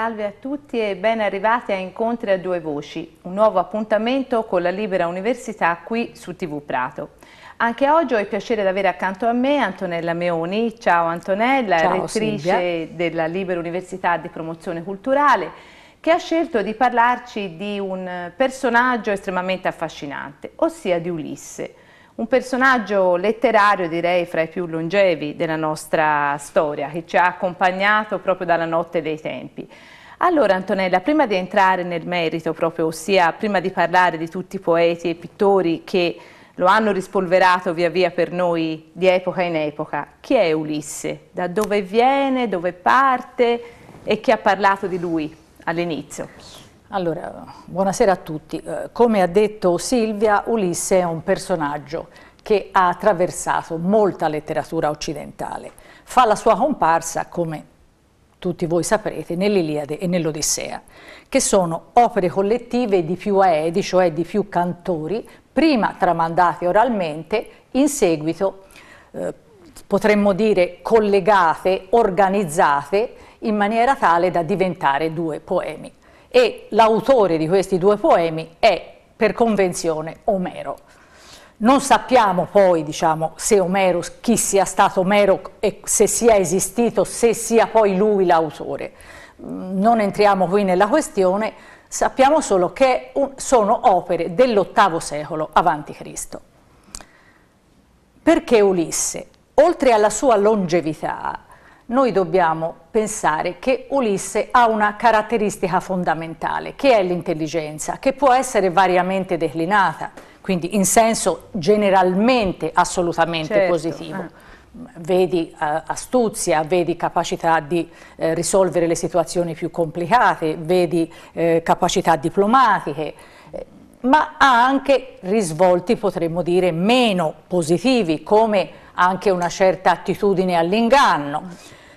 Salve a tutti e ben arrivati a Incontri a due voci, un nuovo appuntamento con la Libera Università qui su TV Prato. Anche oggi ho il piacere di avere accanto a me Antonella Meoni. Ciao Antonella, Ciao, rettrice Silvia. della Libera Università di Promozione Culturale, che ha scelto di parlarci di un personaggio estremamente affascinante, ossia di Ulisse. Un personaggio letterario direi fra i più longevi della nostra storia, che ci ha accompagnato proprio dalla notte dei tempi. Allora Antonella, prima di entrare nel merito proprio, ossia prima di parlare di tutti i poeti e pittori che lo hanno rispolverato via via per noi di epoca in epoca, chi è Ulisse? Da dove viene, dove parte e chi ha parlato di lui all'inizio? Allora, buonasera a tutti. Eh, come ha detto Silvia, Ulisse è un personaggio che ha attraversato molta letteratura occidentale. Fa la sua comparsa, come tutti voi saprete, nell'Iliade e nell'Odissea, che sono opere collettive di più aedi, cioè di più cantori, prima tramandate oralmente, in seguito eh, potremmo dire collegate, organizzate, in maniera tale da diventare due poemi. E l'autore di questi due poemi è, per convenzione, Omero. Non sappiamo poi diciamo, se Omero, chi sia stato Omero e se sia esistito, se sia poi lui l'autore. Mm, non entriamo qui nella questione, sappiamo solo che sono opere dell'VIII secolo a.C. Perché Ulisse? Oltre alla sua longevità, noi dobbiamo pensare che Ulisse ha una caratteristica fondamentale, che è l'intelligenza, che può essere variamente declinata quindi in senso generalmente assolutamente certo, positivo. Eh. Vedi uh, astuzia, vedi capacità di uh, risolvere le situazioni più complicate, vedi uh, capacità diplomatiche, ma ha anche risvolti, potremmo dire, meno positivi, come anche una certa attitudine all'inganno.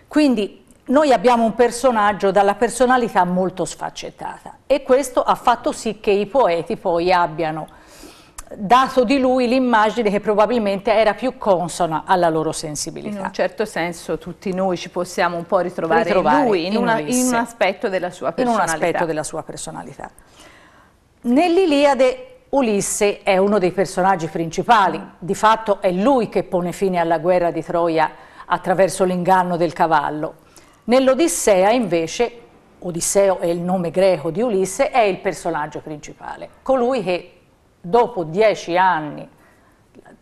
Quindi noi abbiamo un personaggio dalla personalità molto sfaccettata e questo ha fatto sì che i poeti poi abbiano dato di lui l'immagine che probabilmente era più consona alla loro sensibilità. In un certo senso tutti noi ci possiamo un po' ritrovare, ritrovare lui, in, in, una, in un aspetto della sua personalità. In un aspetto della sua personalità. Nell'Iliade Ulisse è uno dei personaggi principali, di fatto è lui che pone fine alla guerra di Troia attraverso l'inganno del cavallo. Nell'Odissea invece, Odisseo è il nome greco di Ulisse, è il personaggio principale, colui che dopo dieci anni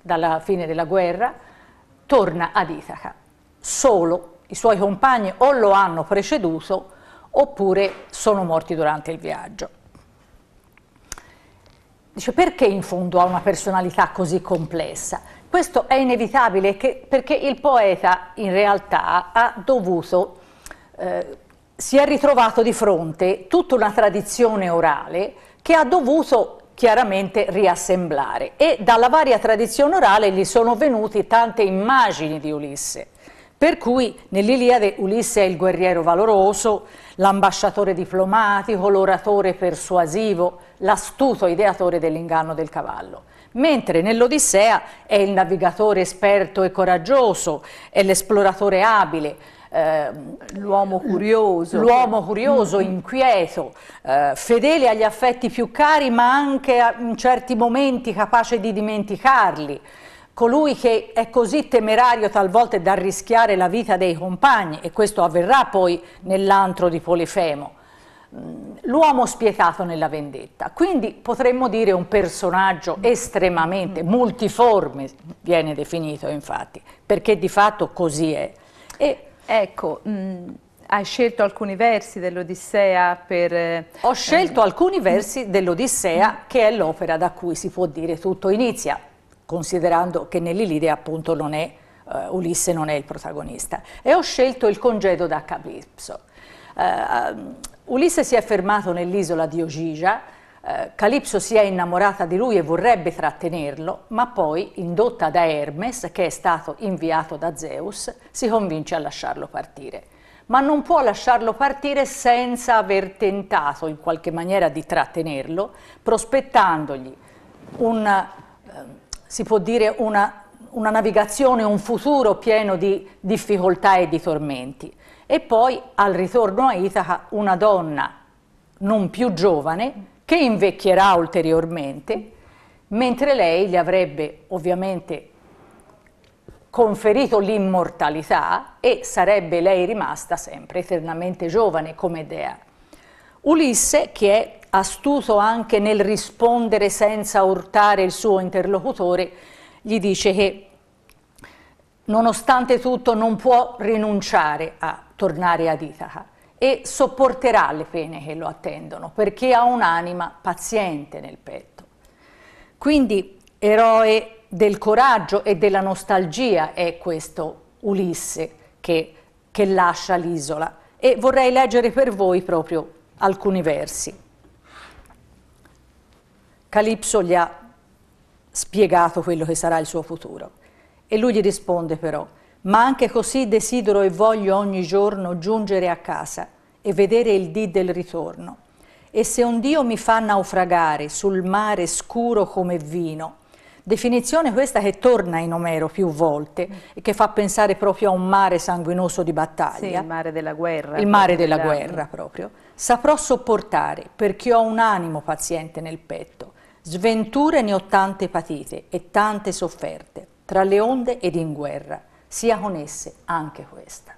dalla fine della guerra, torna ad Itaca. Solo i suoi compagni o lo hanno preceduto oppure sono morti durante il viaggio. Dice perché in fondo ha una personalità così complessa? Questo è inevitabile che, perché il poeta in realtà ha dovuto, eh, si è ritrovato di fronte tutta una tradizione orale che ha dovuto chiaramente riassemblare. E dalla varia tradizione orale gli sono venuti tante immagini di Ulisse. Per cui nell'Iliade Ulisse è il guerriero valoroso, l'ambasciatore diplomatico, l'oratore persuasivo, l'astuto ideatore dell'inganno del cavallo. Mentre nell'Odissea è il navigatore esperto e coraggioso, è l'esploratore abile, eh, l'uomo curioso, l'uomo curioso mm. inquieto, eh, fedele agli affetti più cari ma anche a, in certi momenti capace di dimenticarli colui che è così temerario talvolta da rischiare la vita dei compagni, e questo avverrà poi nell'antro di Polifemo, mm, l'uomo spietato nella vendetta. Quindi potremmo dire un personaggio estremamente multiforme, viene definito infatti, perché di fatto così è. E Ecco, mh, mm, hai scelto alcuni versi dell'Odissea per... Eh, ho scelto ehm... alcuni mm. versi dell'Odissea, che è l'opera da cui si può dire tutto inizia, considerando che nell'Ilide appunto non è, uh, Ulisse non è il protagonista. E ho scelto il congedo da Calipso. Uh, eh, um, Ulisse si è fermato nell'isola di Ogigia, eh, Calipso si è innamorata di lui e vorrebbe trattenerlo, ma poi, indotta da Hermes, che è stato inviato da Zeus, si convince a lasciarlo partire. Ma non può lasciarlo partire senza aver tentato in qualche maniera di trattenerlo, prospettandogli una, eh, si può dire una, una navigazione, un futuro pieno di difficoltà e di tormenti. E poi al ritorno a Itaca una donna non più giovane che invecchierà ulteriormente, mentre lei gli avrebbe ovviamente conferito l'immortalità e sarebbe lei rimasta sempre eternamente giovane come dea. Ulisse, che è astuto anche nel rispondere senza urtare il suo interlocutore, gli dice che nonostante tutto non può rinunciare a tornare ad Itaca e sopporterà le pene che lo attendono perché ha un'anima paziente nel petto. Quindi eroe del coraggio e della nostalgia è questo Ulisse che, che lascia l'isola e vorrei leggere per voi proprio alcuni versi. Calipso gli ha spiegato quello che sarà il suo futuro e lui gli risponde però ma anche così desidero e voglio ogni giorno giungere a casa e vedere il dì del ritorno. E se un Dio mi fa naufragare sul mare scuro come vino, definizione questa che torna in Omero più volte e che fa pensare proprio a un mare sanguinoso di battaglia. Sì, il mare della guerra. Il mare della esatto. guerra proprio. Saprò sopportare perché ho un animo paziente nel petto. Sventure ne ho tante patite e tante sofferte, tra le onde ed in guerra sia con esse anche questa.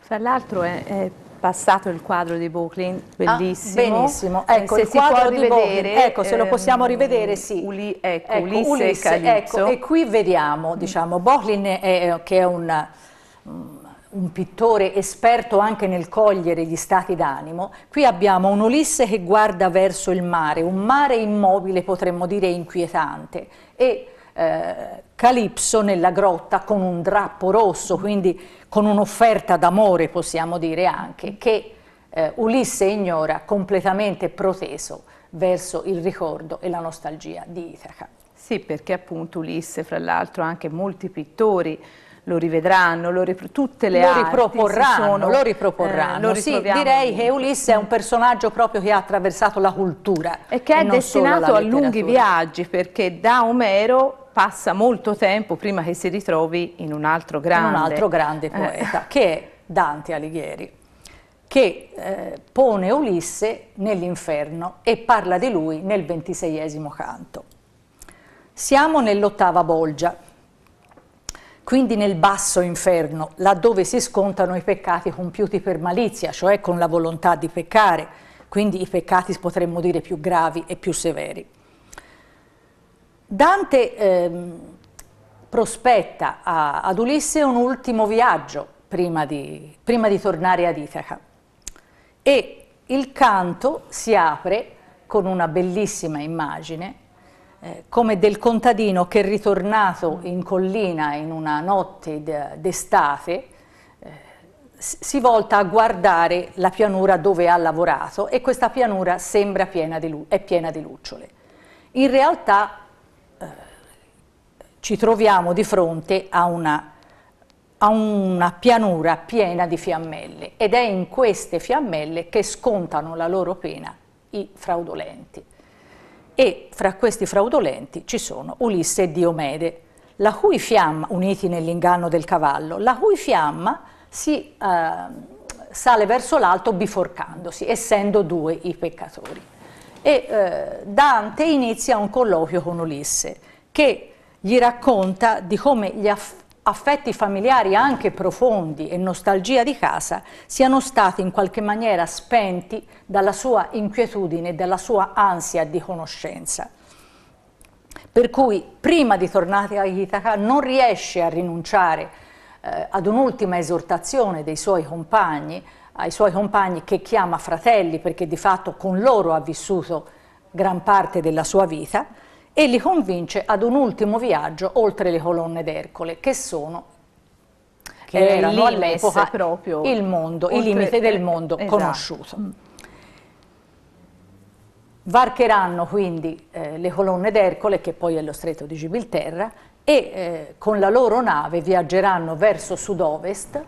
Fra l'altro è, è, passato il quadro di Bocklin, ah, bellissimo. Ah, benissimo, eh, ecco se il quadro di Bocklin, ecco se ehm, lo possiamo rivedere sì. Uli, ecco, ecco, Ulisse, Ulisse e ecco, e qui vediamo, mm. diciamo, Bocklin è, che è un, mm, un pittore esperto anche nel cogliere gli stati d'animo, qui abbiamo un Ulisse che guarda verso il mare, un mare immobile potremmo dire inquietante e eh, Calipso nella grotta con un drappo rosso, quindi con un'offerta d'amore possiamo dire anche, che eh, Ulisse ignora completamente proteso verso il ricordo e la nostalgia di Itaca. Sì, perché appunto Ulisse, fra l'altro anche molti pittori, lo rivedranno, lo ripro tutte le lo riproporranno, sono, lo riproporranno. Eh, lo sì, direi che Ulisse è un personaggio proprio che ha attraversato la cultura e che e è destinato a lunghi viaggi perché da Omero passa molto tempo prima che si ritrovi in un altro grande, un altro grande eh. poeta, eh. che è Dante Alighieri, che eh, pone Ulisse nell'inferno e parla di lui nel ventiseiesimo canto. Siamo nell'ottava bolgia, quindi nel basso inferno, laddove si scontano i peccati compiuti per malizia, cioè con la volontà di peccare, quindi i peccati potremmo dire più gravi e più severi. Dante ehm, prospetta a, ad Ulisse un ultimo viaggio prima di, prima di tornare ad Itaca e il canto si apre con una bellissima immagine eh, come del contadino che è ritornato in collina in una notte d'estate eh, si volta a guardare la pianura dove ha lavorato e questa pianura sembra piena di, è piena di lucciole. In realtà ci troviamo di fronte a una, a una pianura piena di fiammelle ed è in queste fiammelle che scontano la loro pena i fraudolenti. E fra questi fraudolenti ci sono Ulisse e Diomede, la cui fiamma, uniti nell'inganno del cavallo, la cui fiamma si eh, sale verso l'alto biforcandosi, essendo due i peccatori e eh, Dante inizia un colloquio con Ulisse che gli racconta di come gli aff affetti familiari anche profondi e nostalgia di casa siano stati in qualche maniera spenti dalla sua inquietudine, dalla sua ansia di conoscenza. Per cui prima di tornare a Itaca non riesce a rinunciare eh, ad un'ultima esortazione dei suoi compagni, ai suoi compagni che chiama fratelli perché di fatto con loro ha vissuto gran parte della sua vita e li convince ad un ultimo viaggio oltre le colonne d'Ercole che sono che eh, erano all'epoca proprio il mondo, oltre, i limiti del eh, mondo esatto. conosciuto. Varcheranno quindi eh, le colonne d'Ercole che poi è lo stretto di Gibilterra e eh, con la loro nave viaggeranno verso sud-ovest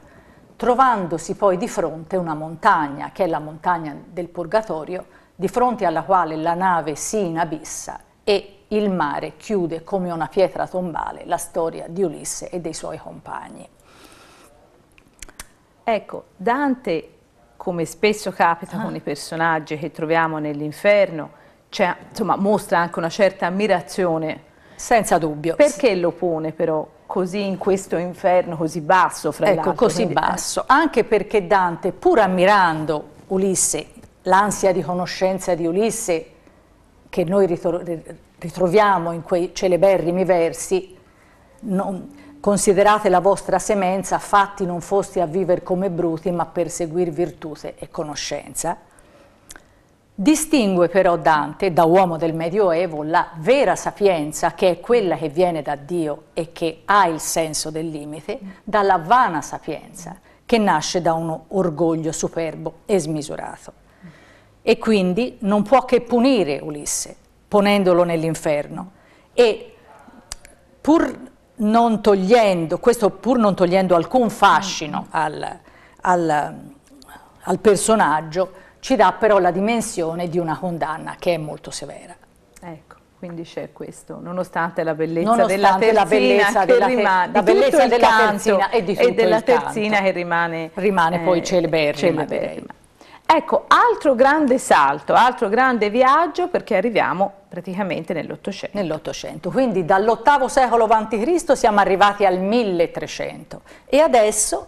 trovandosi poi di fronte una montagna, che è la montagna del Purgatorio, di fronte alla quale la nave si inabissa e il mare chiude come una pietra tombale la storia di Ulisse e dei suoi compagni. Ecco, Dante, come spesso capita ah. con i personaggi che troviamo nell'inferno, cioè, insomma, mostra anche una certa ammirazione. Senza dubbio. Perché lo pone però così in questo inferno così basso fra ecco, l'altro. così quindi... Eh. basso, anche perché Dante pur ammirando Ulisse, l'ansia di conoscenza di Ulisse che noi ritro ritroviamo in quei celeberrimi versi, non, considerate la vostra semenza, fatti non fosti a vivere come bruti, ma per seguir virtute e conoscenza. Distingue però Dante, da uomo del Medioevo, la vera sapienza, che è quella che viene da Dio e che ha il senso del limite, dalla vana sapienza, che nasce da un orgoglio superbo e smisurato. E quindi non può che punire Ulisse, ponendolo nell'inferno, e pur non togliendo, questo pur non togliendo alcun fascino al, al, al personaggio, ci dà però la dimensione di una condanna che è molto severa. Ecco quindi c'è questo, nonostante la bellezza nonostante della terzina, la bellezza della, rimane, la bellezza della canto, terzina e, e della terzina canto. che rimane, rimane eh, poi celeberrima, celeberrima. Ecco, altro grande salto, altro grande viaggio perché arriviamo praticamente nell'Ottocento. Nell'Ottocento, quindi dall'ottavo secolo a.C. siamo arrivati al 1300 e adesso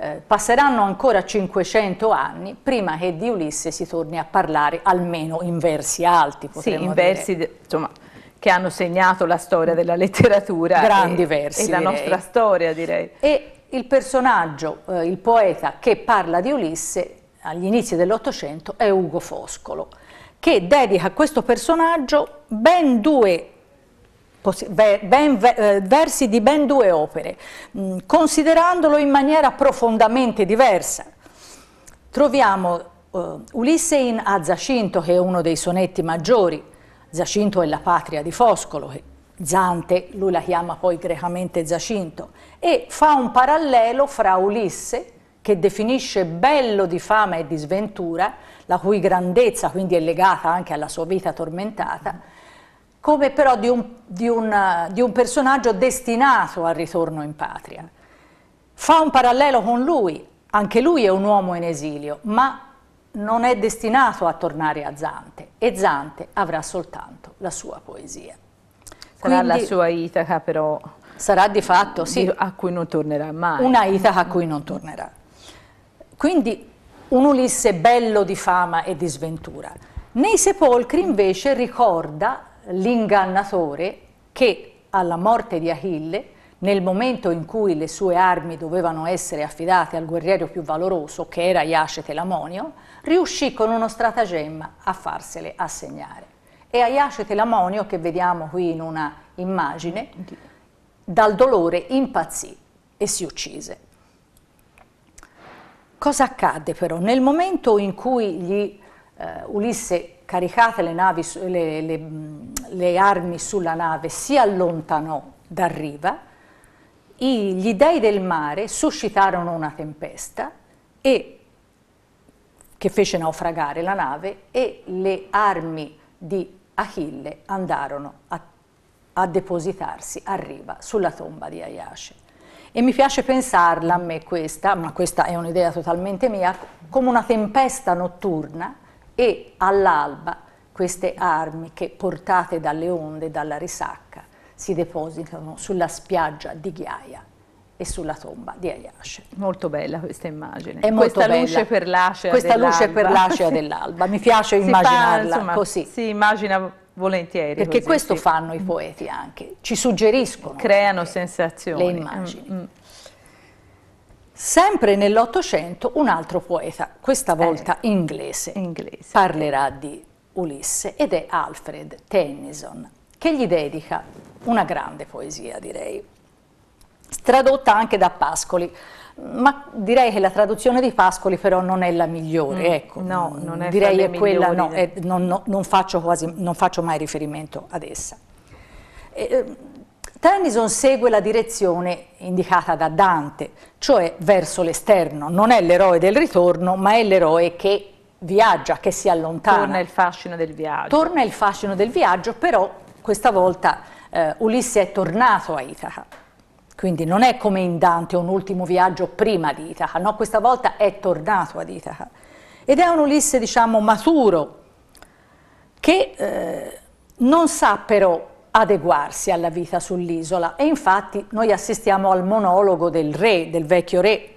eh, passeranno ancora 500 anni prima che di Ulisse si torni a parlare almeno in versi alti, Sì, in versi, insomma, che hanno segnato la storia della letteratura. Grandi e, versi, E la direi. nostra storia, direi. E il personaggio, eh, il poeta che parla di Ulisse agli inizi dell'Ottocento è Ugo Foscolo, che dedica a questo personaggio ben due ben, eh, versi di ben due opere, mm, considerandolo in maniera profondamente diversa. Troviamo uh, Ulisse in A Zacinto, che è uno dei sonetti maggiori, Zacinto è la patria di Foscolo, Zante, lui la chiama poi grecamente Zacinto, e fa un parallelo fra Ulisse, che definisce bello di fama e di sventura, la cui grandezza quindi è legata anche alla sua vita tormentata, come però di un, di, un, di un personaggio destinato al ritorno in patria. Fa un parallelo con lui, anche lui è un uomo in esilio, ma non è destinato a tornare a Zante e Zante avrà soltanto la sua poesia. Sarà Quindi, la sua Itaca però. Sarà di fatto, sì. A cui non tornerà mai. Una Itaca a cui non tornerà. Quindi un Ulisse bello di fama e di sventura. Nei sepolcri invece ricorda l'ingannatore che alla morte di Achille, nel momento in cui le sue armi dovevano essere affidate al guerriero più valoroso, che era Iacete Telamonio, riuscì con uno stratagemma a farsele assegnare. E a Telamonio, che vediamo qui in una immagine, dal dolore impazzì e si uccise. Cosa accadde però? Nel momento in cui gli, eh, Ulisse caricate le, navi, le, le, le armi sulla nave si allontanò da riva, i, gli dei del mare suscitarono una tempesta e, che fece naufragare la nave e le armi di Achille andarono a, a depositarsi a riva sulla tomba di Aiace. E mi piace pensarla a me questa, ma questa è un'idea totalmente mia, come una tempesta notturna e all'alba queste armi che portate dalle onde, dalla risacca, si depositano sulla spiaggia di Ghiaia e sulla tomba di Ayasce. Molto bella questa immagine. È molto questa bella. luce per l'ascia Questa luce per l'ascia dell'alba, mi piace immaginarla fa, insomma, così. Si immagina volentieri. Perché così, questo sì. fanno i poeti anche, ci suggeriscono. Creano sensazioni. Le immagini. Mm, mm. Sempre nell'Ottocento un altro poeta, questa eh, volta eh, inglese, inglese, parlerà di Ulisse ed è Alfred Tennyson, che gli dedica una grande poesia, direi, tradotta anche da Pascoli, ma direi che la traduzione di Pascoli però non è la migliore, mm, ecco, no, non è direi è quella, no, è, non, non, non, faccio quasi, non faccio mai riferimento ad essa. E, ehm, Tennyson segue la direzione indicata da Dante, cioè verso l'esterno. Non è l'eroe del ritorno, ma è l'eroe che viaggia, che si allontana. Torna il fascino del viaggio. Torna il fascino del viaggio, però questa volta eh, Ulisse è tornato a Itaca. Quindi non è come in Dante un ultimo viaggio prima di Itaca, no, questa volta è tornato ad Itaca. Ed è un Ulisse, diciamo, maturo, che eh, non sa però adeguarsi alla vita sull'isola e infatti noi assistiamo al monologo del re, del vecchio re.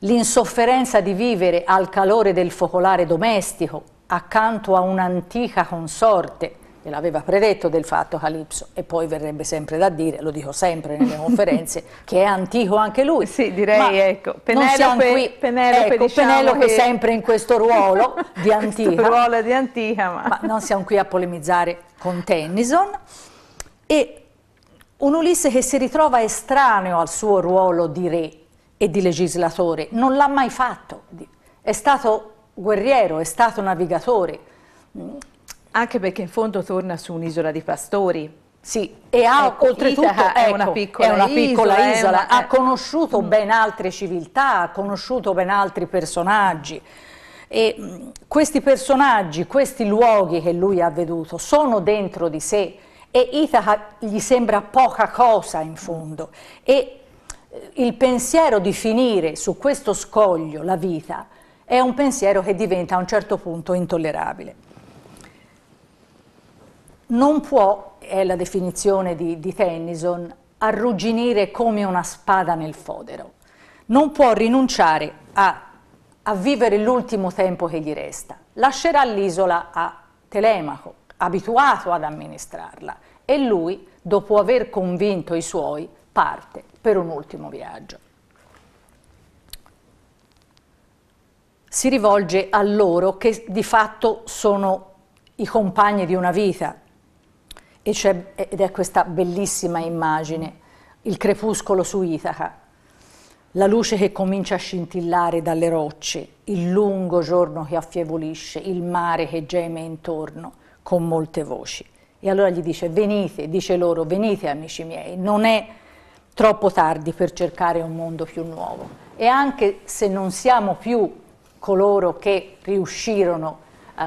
L'insofferenza di vivere al calore del focolare domestico accanto a un'antica consorte gliel'aveva predetto del fatto Calypso e poi verrebbe sempre da dire, lo dico sempre nelle conferenze, che è antico anche lui. Sì, direi, Ma ecco, Penelope, qui, Penelope, ecco, diciamo Penelope che... sempre in questo ruolo di antica. ruolo di antica ma... ma non siamo qui a polemizzare con Tennyson. E un Ulisse che si ritrova estraneo al suo ruolo di re e di legislatore, non l'ha mai fatto, è stato guerriero, è stato navigatore, anche perché in fondo torna su un'isola di pastori. Sì, e ha ecco, oltretutto ecco, è una piccola, è una piccola eh, isola, isola una, ha eh, conosciuto mm. ben altre civiltà, ha conosciuto ben altri personaggi. E mm, questi personaggi, questi luoghi che lui ha veduto sono dentro di sé e Ithaca gli sembra poca cosa in fondo e eh, il pensiero di finire su questo scoglio la vita è un pensiero che diventa a un certo punto intollerabile non può, è la definizione di, di Tennyson, arrugginire come una spada nel fodero, non può rinunciare a, a vivere l'ultimo tempo che gli resta, lascerà l'isola a Telemaco, abituato ad amministrarla, e lui, dopo aver convinto i suoi, parte per un ultimo viaggio. Si rivolge a loro che di fatto sono i compagni di una vita, ed è questa bellissima immagine, il crepuscolo su Itaca, la luce che comincia a scintillare dalle rocce, il lungo giorno che affievolisce, il mare che geme intorno con molte voci. E allora gli dice, venite, dice loro, venite amici miei, non è troppo tardi per cercare un mondo più nuovo. E anche se non siamo più coloro che riuscirono eh,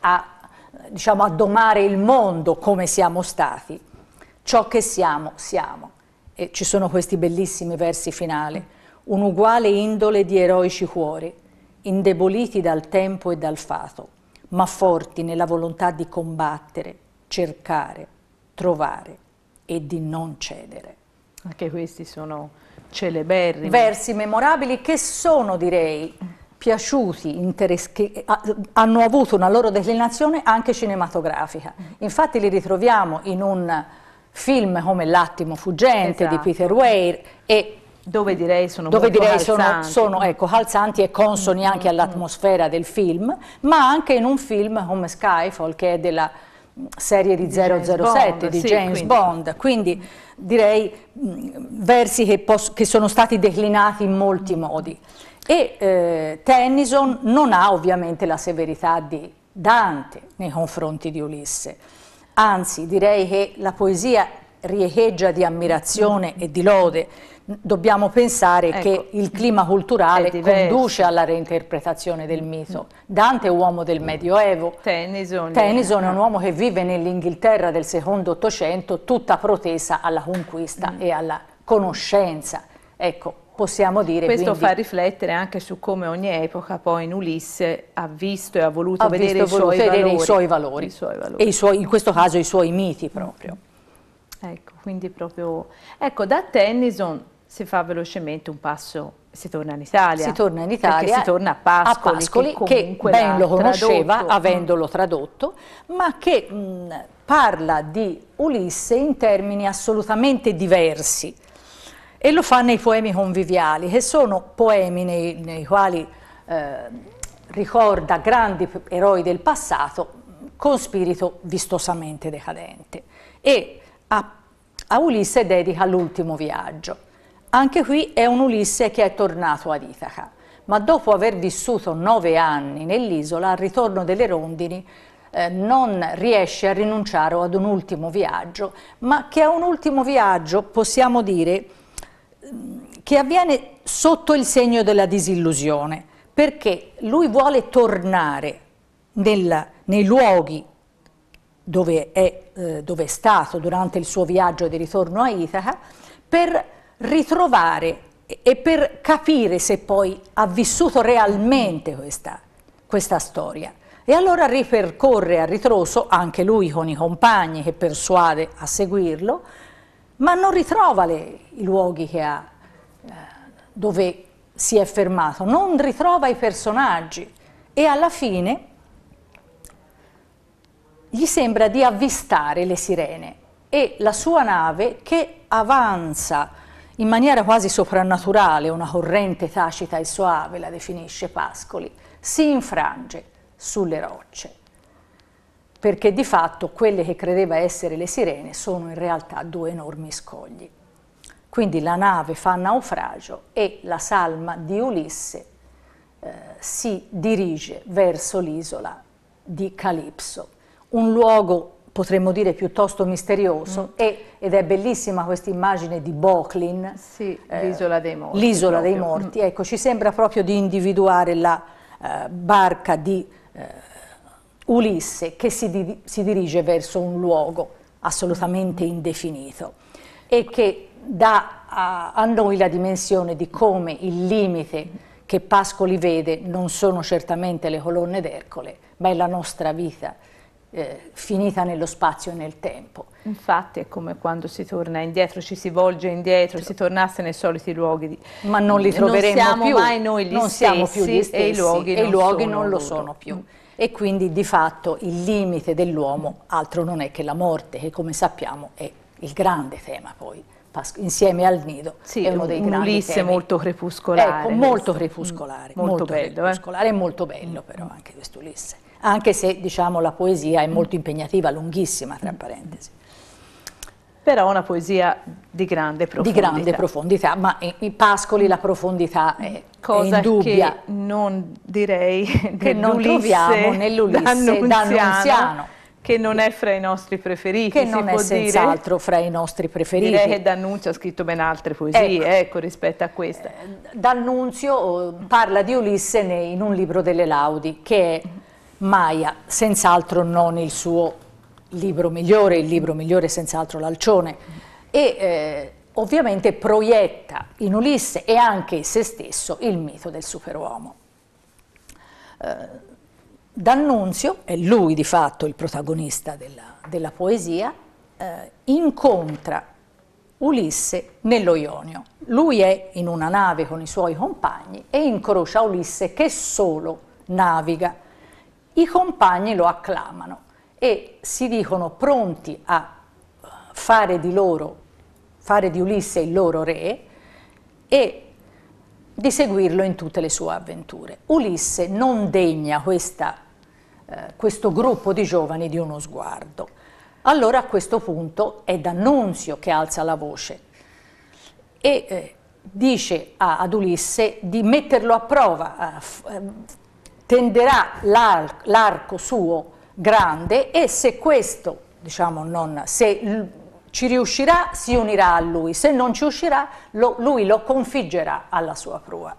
a diciamo, a domare il mondo come siamo stati, ciò che siamo, siamo. E ci sono questi bellissimi versi finali, un'uguale indole di eroici cuori, indeboliti dal tempo e dal fato, ma forti nella volontà di combattere, cercare, trovare e di non cedere. Anche questi sono celeberrimi. Versi memorabili che sono, direi, piaciuti, che hanno avuto una loro declinazione anche cinematografica. Mm. Infatti li ritroviamo in un film come L'attimo fuggente esatto. di Peter Weir e dove direi sono dove direi sono, sono, ecco, calzanti e consoni mm, anche mm, all'atmosfera del film, ma anche in un film come Skyfall che è della serie di, di 007 Bond, di sì, James quindi. Bond, quindi direi mh, versi che, che sono stati declinati in molti modi. E eh, Tennyson non ha ovviamente la severità di Dante nei confronti di Ulisse, anzi direi che la poesia riecheggia di ammirazione e di lode. Dobbiamo pensare ecco, che il clima culturale conduce alla reinterpretazione del mito. Dante è uomo del Medioevo, Tennyson, Tennyson è un uomo che vive nell'Inghilterra del secondo Ottocento tutta protesa alla conquista mm. e alla conoscenza. Ecco, possiamo dire. Questo quindi... fa riflettere anche su come ogni epoca poi in Ulisse ha visto e ha voluto ha vedere, visto, i, suoi vedere i, suoi valori, i suoi valori e suoi, in questo caso i suoi miti proprio. Ecco, quindi proprio... Ecco, da Tennyson si fa velocemente un passo, si torna in Italia. Si torna in Italia. si torna a Pascoli, a Pascoli che, che ben lo conosceva tradotto. avendolo tradotto, ma che mh, parla di Ulisse in termini assolutamente diversi e lo fa nei poemi conviviali, che sono poemi nei, nei quali eh, ricorda grandi eroi del passato con spirito vistosamente decadente. E a, a Ulisse dedica l'ultimo viaggio. Anche qui è un Ulisse che è tornato ad Itaca, ma dopo aver vissuto nove anni nell'isola, al ritorno delle rondini, eh, non riesce a rinunciare ad un ultimo viaggio, ma che è un ultimo viaggio, possiamo dire, che avviene sotto il segno della disillusione, perché lui vuole tornare nella, nei luoghi dove è, eh, dove è, stato durante il suo viaggio di ritorno a Itaca per ritrovare e per capire se poi ha vissuto realmente questa, questa storia. E allora ripercorre a ritroso, anche lui con i compagni che persuade a seguirlo, ma non ritrova le, i luoghi che ha, eh, dove si è fermato, non ritrova i personaggi e alla fine gli sembra di avvistare le sirene e la sua nave che avanza in maniera quasi soprannaturale, una corrente tacita e soave, la definisce Pascoli, si infrange sulle rocce perché di fatto quelle che credeva essere le sirene sono in realtà due enormi scogli. Quindi la nave fa naufragio e la salma di Ulisse eh, si dirige verso l'isola di Calipso, un luogo potremmo dire piuttosto misterioso mm. e, ed è bellissima questa immagine di Boclin, sì, eh, l'isola dei morti. L'isola dei morti, mm. ecco, ci sembra proprio di individuare la eh, barca di eh, Ulisse che si, di si dirige verso un luogo assolutamente indefinito e che dà a, a, noi la dimensione di come il limite che Pascoli vede non sono certamente le colonne d'Ercole, ma è la nostra vita. Eh, finita nello spazio e nel tempo. Infatti è come quando si torna indietro, ci si volge indietro, sì. Cioè si tornasse nei soliti luoghi. Di... Ma non li troveremo non siamo più. mai noi gli non stessi, più gli stessi e i luoghi, e non, i luoghi non, lo loro. sono più e quindi di fatto il limite dell'uomo altro non è che la morte, che come sappiamo è il grande tema poi insieme al nido sì, è uno dei grandi Ulisse temi. molto crepuscolare ecco, molto questo. Mm, crepuscolare molto, molto bello eh. crepuscolare eh? molto bello però anche questo Ulisse anche se diciamo la poesia è molto impegnativa lunghissima tra mm. parentesi però una poesia di grande profondità. Di grande profondità, ma i Pascoli la profondità è, Cosa è che non direi che non troviamo nell'Ulisse d'Annunziano, d'Annunziano. Che non è fra i nostri preferiti, che non è senz'altro fra i nostri preferiti. Direi che D'Annunzio ha scritto ben altre poesie, ecco, ecco rispetto a questa. Eh, D'Annunzio oh, parla di Ulisse in un libro delle Laudi, che è Maia, senz'altro non il suo libro migliore, il libro migliore senz'altro l'Alcione, e eh, ovviamente proietta in Ulisse e anche in se stesso il mito del superuomo. Eh, D'Annunzio, è lui di fatto il protagonista della, della poesia, eh, incontra Ulisse nello Ionio. Lui è in una nave con i suoi compagni e incrocia Ulisse che solo naviga. I compagni lo acclamano e si dicono pronti a fare di loro, fare di Ulisse il loro re e di seguirlo in tutte le sue avventure. Ulisse non degna questa, eh, questo gruppo di giovani di uno sguardo. Allora a questo punto è D'Annunzio che alza la voce e eh, dice a, ad Ulisse di metterlo a prova, a, eh, tenderà l'arco suo grande e se questo, diciamo, non, se ci riuscirà si unirà a lui, se non ci uscirà lo, lui lo configgerà alla sua prua.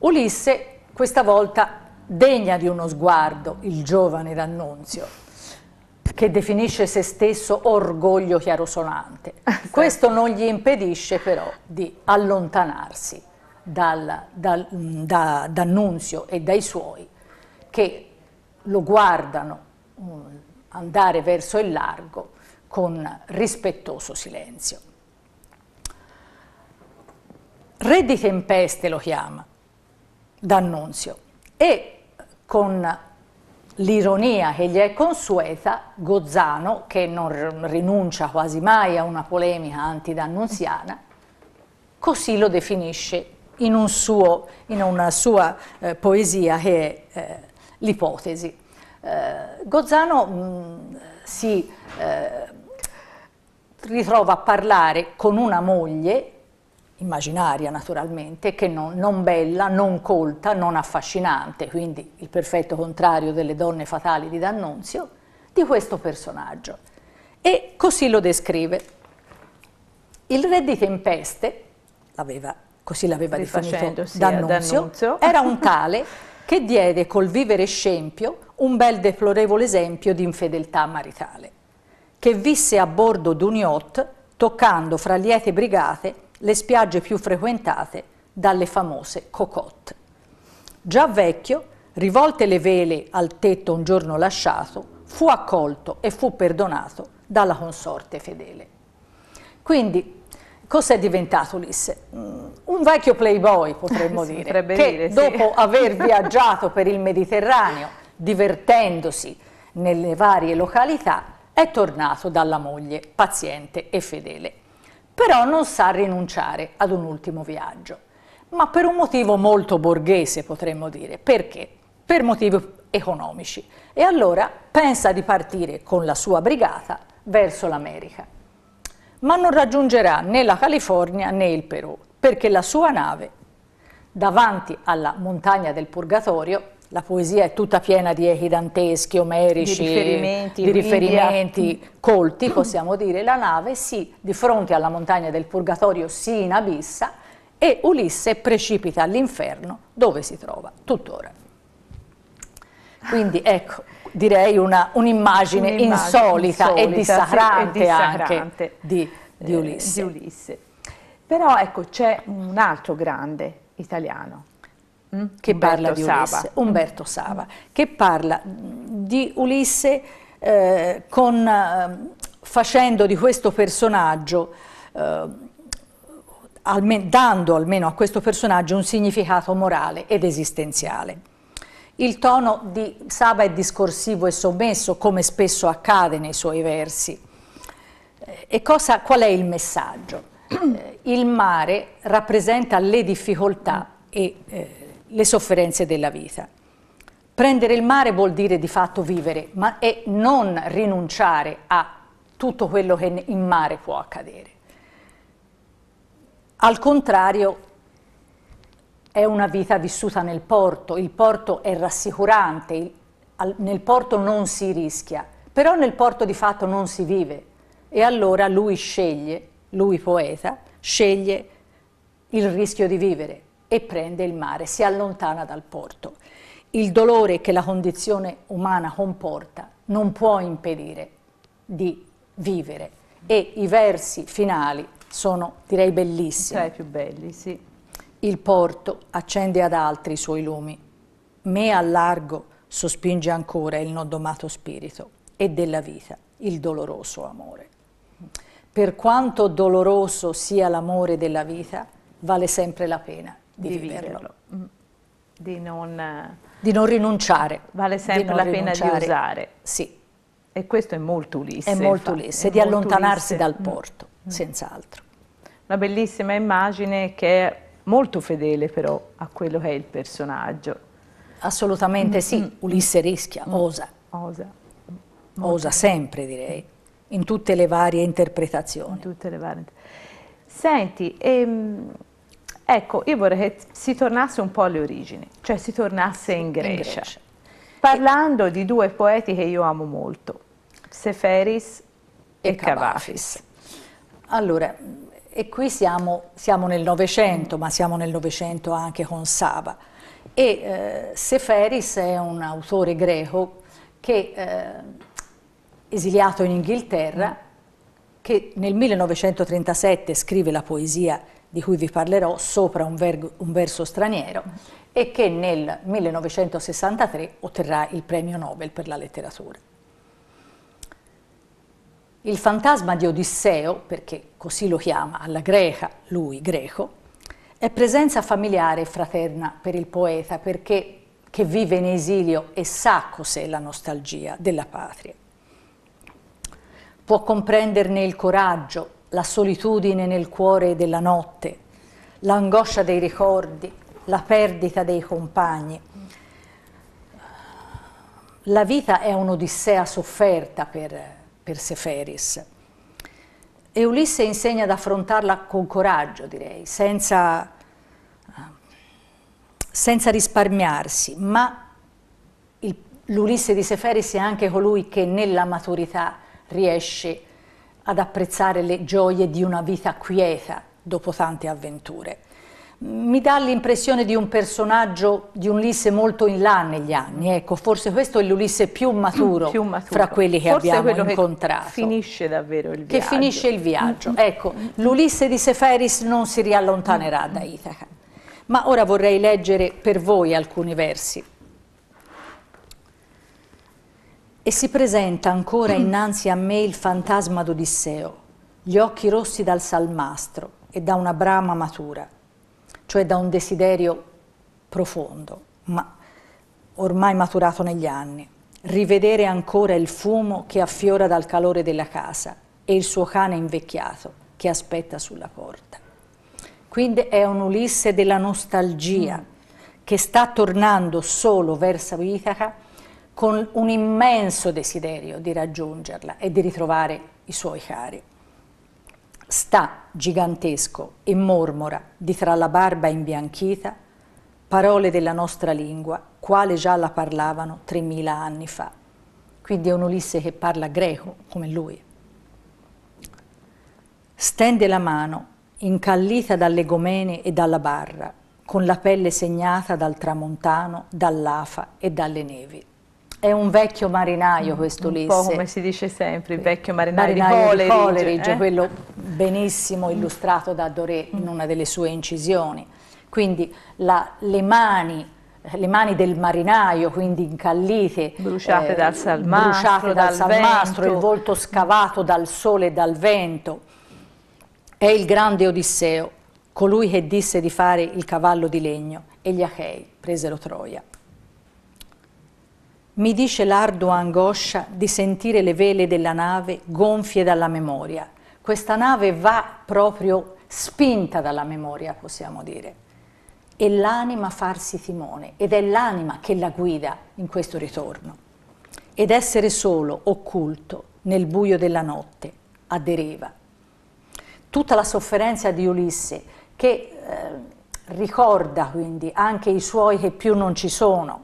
Ulisse questa volta degna di uno sguardo il giovane D'Annunzio che definisce se stesso orgoglio chiarosonante. Questo non gli impedisce però di allontanarsi dal, dal, da, D'Annunzio e dai suoi che lo guardano mm, andare verso il largo con rispettoso silenzio. Re di tempeste lo chiama D'Annunzio e con l'ironia che gli è consueta, Gozzano, che non rinuncia quasi mai a una polemica antidannunziana, così lo definisce in, un suo, in una sua eh, poesia che è eh, l'ipotesi. Eh, Gozzano mh, mm, si eh, ritrova a parlare con una moglie, immaginaria naturalmente, che non, non, bella, non colta, non affascinante, quindi il perfetto contrario delle donne fatali di D'Annunzio, di questo personaggio. E così lo descrive. Il re di Tempeste, così l'aveva definito D'Annunzio, era un tale che diede col vivere scempio un bel deplorevole esempio di infedeltà maritale, che visse a bordo d'un yacht toccando fra liete brigate le spiagge più frequentate dalle famose cocotte. Già vecchio, rivolte le vele al tetto un giorno lasciato, fu accolto e fu perdonato dalla consorte fedele. Quindi Cos'è diventato Ulisse? Mm, un vecchio playboy, potremmo si dire, che dire, dopo aver viaggiato per il Mediterraneo, divertendosi nelle varie località, è tornato dalla moglie, paziente e fedele. Però non sa rinunciare ad un ultimo viaggio, ma per un motivo molto borghese, potremmo dire. Perché? Per motivi economici. E allora pensa di partire con la sua brigata verso l'America ma non raggiungerà né la California né il Perù, perché la sua nave, davanti alla montagna del Purgatorio, la poesia è tutta piena di echi danteschi, omerici, di riferimenti, di riferimenti colti, possiamo dire, la nave si, di fronte alla montagna del Purgatorio si inabissa e Ulisse precipita all'inferno dove si trova tuttora. Quindi ecco, direi un'immagine un insolita, insolita, e dissacrante, anche di, di, eh, Ulisse. Eh, di, Ulisse. Però ecco, c'è un altro grande italiano. Mm? Che Umberto parla di Ulisse, Sava. Umberto Sava, che parla di Ulisse eh, con, eh, facendo di questo personaggio eh, Almen dando almeno a questo personaggio un significato morale ed esistenziale. Il tono di Saba è discorsivo e sommesso, come spesso accade nei suoi versi. Eh, e cosa, qual è il messaggio? Eh, il mare rappresenta le difficoltà e eh, le sofferenze della vita. Prendere il mare vuol dire di fatto vivere, ma è non rinunciare a tutto quello che in mare può accadere. Al contrario, è una vita vissuta nel porto, il porto è rassicurante, nel porto non si rischia, però nel porto di fatto non si vive e allora lui sceglie, lui poeta, sceglie il rischio di vivere e prende il mare, si allontana dal porto. Il dolore che la condizione umana comporta non può impedire di vivere e i versi finali sono direi bellissimi. Tra i più belli, sì. Il porto accende ad altri i suoi lumi. Me al largo sospinge ancora il non domato spirito e della vita il doloroso amore. Per quanto doloroso sia l'amore della vita, vale sempre la pena di, di viverlo. viverlo. Mm. Di, non, eh, di non, rinunciare. Vale sempre la rinunciare. pena di usare. Sì. E questo è molto Ulisse. È molto Ulisse, di allontanarsi Ulisse. dal mm. porto, mm. senz'altro. Una bellissima immagine che molto fedele però a quello che è il personaggio. Assolutamente mm. sì, Ulisse rischia, osa. Osa. Molto. Osa sempre direi, in tutte le varie interpretazioni. Le varie... Senti, ehm, ecco, io vorrei che si tornasse un po' alle origini, cioè si tornasse in Grecia. In Grecia. Parlando di due poeti che io amo molto, Seferis e, e Cavafis. Allora, e qui siamo, siamo nel Novecento, ma siamo nel Novecento anche con Saba. E eh, Seferis è un autore greco che, eh, esiliato in Inghilterra, che nel 1937 scrive la poesia di cui vi parlerò sopra un, ver un verso straniero e che nel 1963 otterrà il premio Nobel per la letteratura. Il fantasma di Odisseo, perché così lo chiama alla greca, lui greco, è presenza familiare e fraterna per il poeta perché che vive in esilio e sa cos'è la nostalgia della patria. Può comprenderne il coraggio, la solitudine nel cuore della notte, l'angoscia dei ricordi, la perdita dei compagni. La vita è un'odissea sofferta per Perseferis. E Ulisse insegna ad affrontarla con coraggio, direi, senza, eh, senza risparmiarsi, ma il, l'Ulisse di Seferis è anche colui che nella maturità riesce ad apprezzare le gioie di una vita quieta dopo tante avventure mi dà l'impressione di un personaggio, di Ulisse molto in là negli anni, ecco, forse questo è l'Ulisse più maturo, più maturo. fra quelli che forse abbiamo incontrato. Che finisce davvero il viaggio. Che finisce il viaggio, mm-hmm. ecco, l'Ulisse di Seferis non si riallontanerà da mm-hmm. Itaca. Ma ora vorrei leggere per voi alcuni versi. E si presenta ancora innanzi a me il fantasma d'Odisseo, gli occhi rossi dal salmastro e da una brama matura cioè da un desiderio profondo, ma ormai maturato negli anni, rivedere ancora il fumo che affiora dal calore della casa e il suo cane invecchiato che aspetta sulla porta. Quindi è un Ulisse della nostalgia che sta tornando solo verso Itaca con un immenso desiderio di raggiungerla e di ritrovare i suoi cari sta gigantesco e mormora di tra la barba imbianchita parole della nostra lingua, quale già la parlavano 3.000 anni fa. Quindi è un Ulisse che parla greco come lui. Stende la mano, incallita dalle gomene e dalla barra, con la pelle segnata dal tramontano, dall'afa e dalle nevi. È un vecchio marinaio mm, questo Ulisse. Un po' come si dice sempre, il vecchio marinaio, marinaio di Coleridge. Coleridge eh? Quello benissimo mm. illustrato da Doré mm. in una delle sue incisioni. Quindi la, le, mani, le mani del marinaio, quindi incallite, bruciate eh, dal salmastro, bruciate dal, dal salmastro il volto scavato dal sole e dal vento, è il grande Odisseo, colui che disse di fare il cavallo di legno e gli Achei presero Troia. Mi dice l'ardua angoscia di sentire le vele della nave gonfie dalla memoria. Questa nave va proprio spinta dalla memoria, possiamo dire. E l'anima farsi timone, ed è l'anima che la guida in questo ritorno. Ed essere solo, occulto, nel buio della notte, a deriva. Tutta la sofferenza di Ulisse, che eh, ricorda quindi anche i suoi che più non ci sono,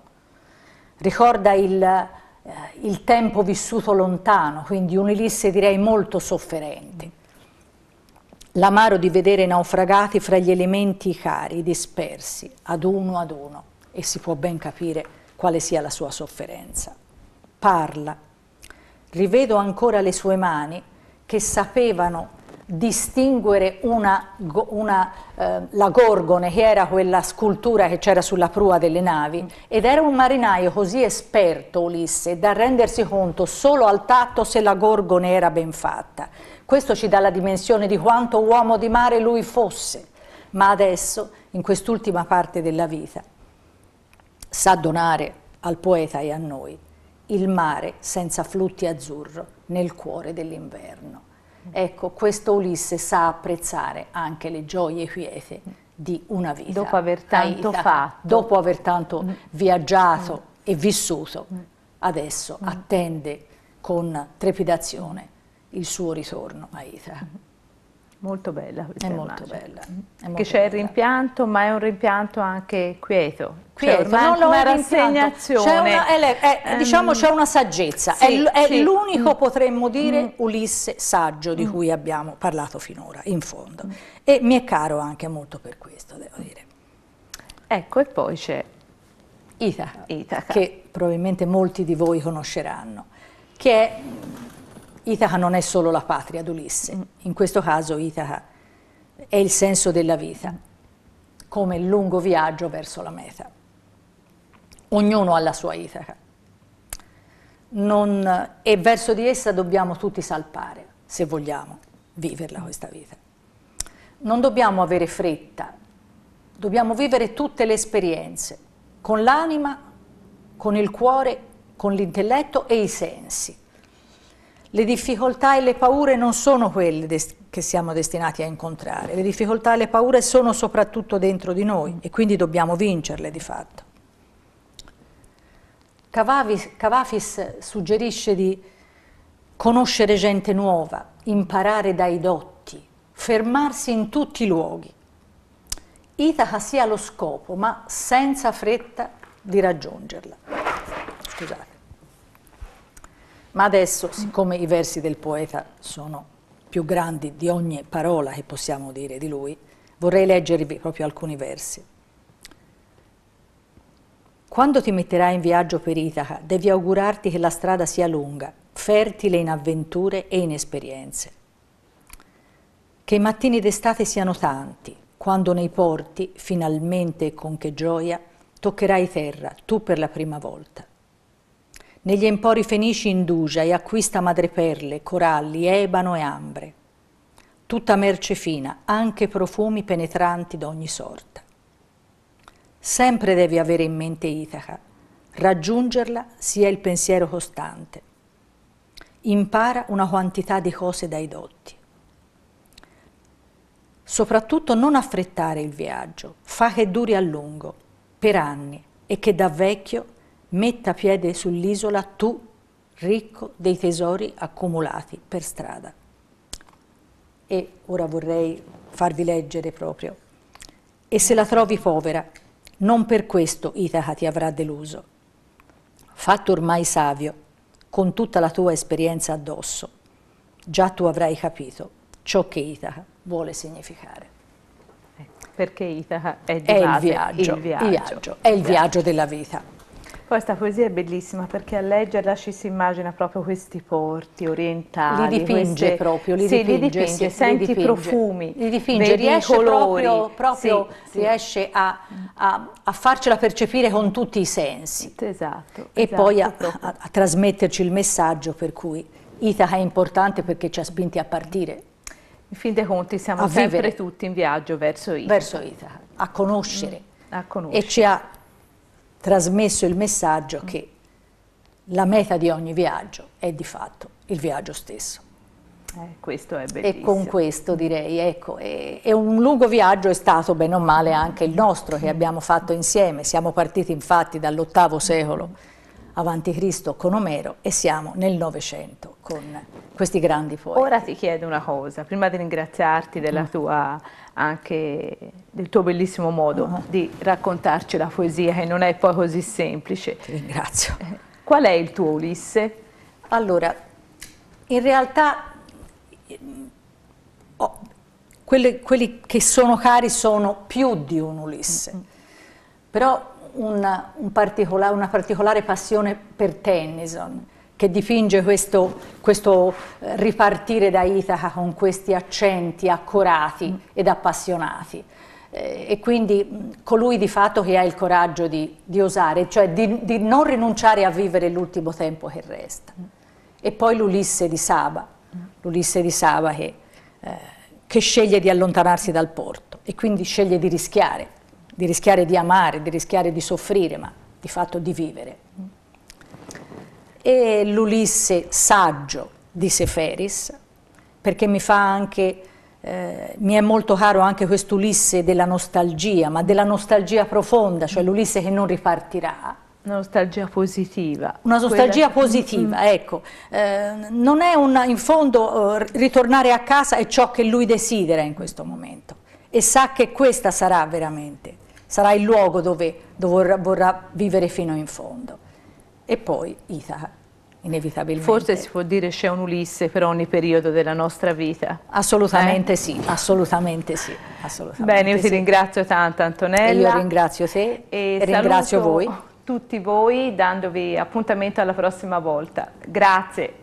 ricorda il, eh, il tempo vissuto lontano, quindi un'Ulisse direi molto sofferente. L'amaro di vedere naufragati fra gli elementi cari, dispersi, ad uno ad uno, e si può ben capire quale sia la sua sofferenza. Parla, rivedo ancora le sue mani che sapevano distinguere una, una, eh, la gorgone, che era quella scultura che c'era sulla prua delle navi, ed era un marinaio così esperto, Ulisse, da rendersi conto solo al tatto se la gorgone era ben fatta. Questo ci dà la dimensione di quanto uomo di mare lui fosse, ma adesso, in quest'ultima parte della vita, sa donare al poeta e a noi il mare senza flutti azzurro nel cuore dell'inverno. Ecco, questo Ulisse sa apprezzare anche le gioie quiete di una vita. Dopo aver tanto Aita, fatto. Dopo aver tanto mm. viaggiato mm. e vissuto, mm. adesso mm. attende con trepidazione il suo ritorno a Itra. Mm. Molto bella questa è immagine. Molto bella. È molto che c'è il rimpianto, ma è un rimpianto anche quieto, Pietro, certo, cioè, non lo è rassegnazione. una, è le, è, eh, diciamo mm. c'è una saggezza, sì, è, sì. l'unico, mm. potremmo dire, mm. Ulisse saggio di mm. cui abbiamo parlato finora, in fondo. Mm. E mi è caro anche molto per questo, devo dire. Ecco, e poi c'è Itaca, Itaca, che probabilmente molti di voi conosceranno, che è, Itaca non è solo la patria d'Ulisse, mm. in questo caso Itaca è il senso della vita, come il lungo viaggio verso la meta ognuno ha la sua Itaca. Non, e verso di essa dobbiamo tutti salpare, se vogliamo viverla questa vita. Non dobbiamo avere fretta, dobbiamo vivere tutte le esperienze, con l'anima, con il cuore, con l'intelletto e i sensi. Le difficoltà e le paure non sono quelle che siamo destinati a incontrare, le difficoltà e le paure sono soprattutto dentro di noi e quindi dobbiamo vincerle di fatto. Cavafis, Cavafis suggerisce di conoscere gente nuova, imparare dai dotti, fermarsi in tutti i luoghi. Itaca sia lo scopo, ma senza fretta di raggiungerla. Scusate. Ma adesso, siccome i versi del poeta sono più grandi di ogni parola che possiamo dire di lui, vorrei leggervi proprio alcuni versi. Quando ti metterai in viaggio per Itaca, devi augurarti che la strada sia lunga, fertile in avventure e in esperienze. Che i mattini d'estate siano tanti, quando nei porti, finalmente e con che gioia, toccherai terra, tu per la prima volta. Negli empori fenici indugia e acquista madreperle, coralli, ebano e ambre. Tutta merce fina, anche profumi penetranti d'ogni sorta. Sempre devi avere in mente Itaca. Raggiungerla sia il pensiero costante. Impara una quantità di cose dai dotti. Soprattutto non affrettare il viaggio, fa che duri a lungo, per anni, e che da vecchio metta piede sull'isola tu, ricco dei tesori accumulati per strada. E ora vorrei farvi leggere proprio. E se la trovi povera, non per questo Itaca ti avrà deluso. Fatto ormai savio, con tutta la tua esperienza addosso, già tu avrai capito ciò che Itaca vuole significare ecco, perché Itaca è, è il, viaggio, il, viaggio, il viaggio, è il viaggio della vita. Poi questa poesia è bellissima perché a leggerla ci si immagina proprio questi porti orientali. Li dipinge queste, proprio, li, sì, dipinge, li dipinge, sì, senti dipinge. i profumi, li dipinge, vedi riesce colori. Proprio, proprio sì, riesce a, a, a, farcela percepire con tutti i sensi. Esatto. E esatto, poi a, a trasmetterci il messaggio per cui Itaca è importante perché ci ha spinti a partire. In fin dei conti siamo sempre vivere. tutti in viaggio verso Itaca. Verso Itaca, a conoscere. Mm, a conoscere. E ci ha trasmesso il messaggio che la meta di ogni viaggio è di fatto il viaggio stesso. Eh, questo è bellissimo. E con questo direi, ecco, è, è, un lungo viaggio è stato bene o male anche il nostro che abbiamo fatto insieme, siamo partiti infatti dall'ottavo secolo avanti Cristo con Omero e siamo nel Novecento con questi grandi poeti. Ora ti chiedo una cosa, prima di ringraziarti mm. tua, anche, del tuo bellissimo modo uh ah. -huh. di raccontarci la poesia che non è poi così semplice. Ti ringrazio. Eh, qual è il tuo Ulisse? Allora, in realtà oh, quelli, quelli, che sono cari sono più di un Ulisse, mm -hmm. però una, un particola, una particolare passione per Tennyson, che dipinge questo, questo eh, ripartire da Itaca con questi accenti accorati mm. ed appassionati. Eh, e quindi mm, colui di fatto che ha il coraggio di, di osare, cioè di, di, non rinunciare a vivere l'ultimo tempo che resta. E poi l'Ulisse di Saba, mm. l'Ulisse di Saba che, eh, che sceglie di allontanarsi dal porto e quindi sceglie di rischiare di rischiare di amare, di rischiare di soffrire, ma di fatto di vivere. E l'Ulisse saggio di Seferis, perché mi fa anche, eh, mi è molto caro anche quest'Ulisse della nostalgia, ma della nostalgia profonda, cioè l'Ulisse che non ripartirà. Una nostalgia positiva. Una nostalgia Quella... positiva, ecco. Eh, non è un, in fondo, eh, ritornare a casa è ciò che lui desidera in questo momento e sa che questa sarà veramente sarà il luogo dove, dove vorrà vivere fino in fondo. E poi Itaca inevitabilmente. Forse si può dire c'è un Ulisse per ogni periodo della nostra vita. Assolutamente eh? sì, assolutamente sì. Assolutamente Bene, io sì. ti ringrazio tanto Antonella. E io ringrazio te e, e ringrazio voi. tutti voi dandovi appuntamento alla prossima volta. Grazie.